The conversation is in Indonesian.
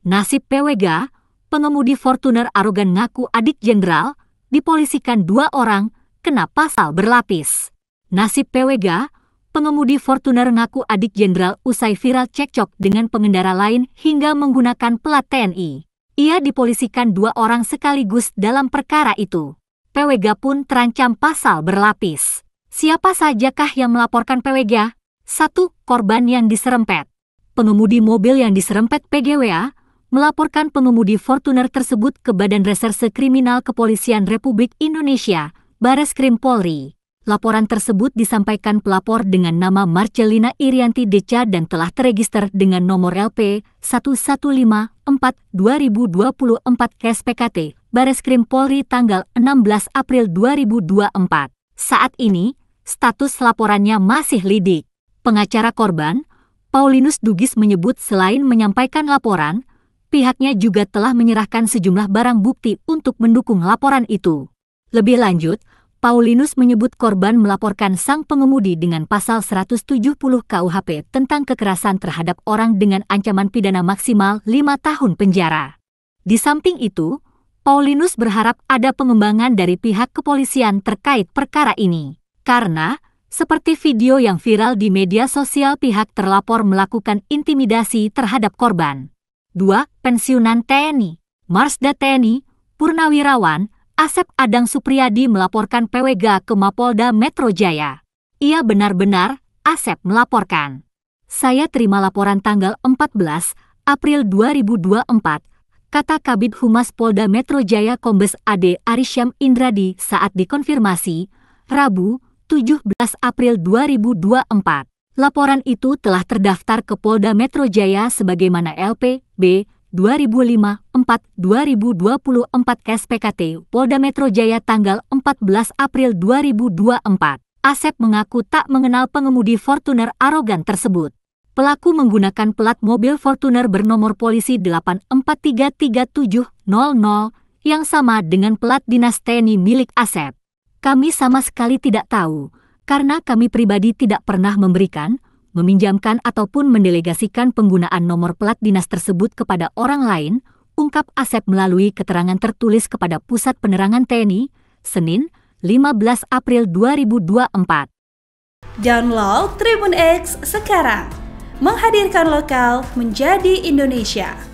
Nasib PWG, pengemudi Fortuner arogan ngaku adik jenderal, dipolisikan dua orang, kena pasal berlapis. Nasib PWG, pengemudi Fortuner ngaku adik jenderal usai viral cekcok dengan pengendara lain hingga menggunakan pelat TNI. Ia dipolisikan dua orang sekaligus dalam perkara itu. PWG pun terancam pasal berlapis. Siapa sajakah yang melaporkan PWG? satu Korban yang diserempet. Pengemudi mobil yang diserempet PGWA, melaporkan pengemudi Fortuner tersebut ke Badan Reserse Kriminal Kepolisian Republik Indonesia, Bares Krim Polri. Laporan tersebut disampaikan pelapor dengan nama Marcelina Irianti Deca dan telah teregister dengan nomor LP 1154-2024 KSPKT, Bares Krim Polri tanggal 16 April 2024. Saat ini, status laporannya masih lidik. Pengacara korban, Paulinus Dugis menyebut selain menyampaikan laporan, pihaknya juga telah menyerahkan sejumlah barang bukti untuk mendukung laporan itu. Lebih lanjut, Paulinus menyebut korban melaporkan sang pengemudi dengan pasal 170 KUHP tentang kekerasan terhadap orang dengan ancaman pidana maksimal 5 tahun penjara. Di samping itu, Paulinus berharap ada pengembangan dari pihak kepolisian terkait perkara ini. Karena, seperti video yang viral di media sosial pihak terlapor melakukan intimidasi terhadap korban. 2. Pensiunan TNI Marsda TNI, Purnawirawan, Asep Adang Supriyadi melaporkan PWG ke Mapolda Metro Jaya. Ia benar-benar, Asep melaporkan. Saya terima laporan tanggal 14 April 2024, kata Kabit Humas Polda Metro Jaya Kombes Ade Arisham Indradi saat dikonfirmasi, Rabu, 17 April 2024. Laporan itu telah terdaftar ke Polda Metro Jaya sebagaimana LPB 2005-4-2024 SPKT Polda Metro Jaya tanggal 14 April 2024. Asep mengaku tak mengenal pengemudi Fortuner arogan tersebut. Pelaku menggunakan pelat mobil Fortuner bernomor polisi 8433700 yang sama dengan pelat dinas TNI milik Asep. Kami sama sekali tidak tahu karena kami pribadi tidak pernah memberikan, meminjamkan ataupun mendelegasikan penggunaan nomor plat dinas tersebut kepada orang lain, ungkap Asep melalui keterangan tertulis kepada Pusat Penerangan TNI, Senin, 15 April 2024. Download Tribun X sekarang. Menghadirkan lokal menjadi Indonesia.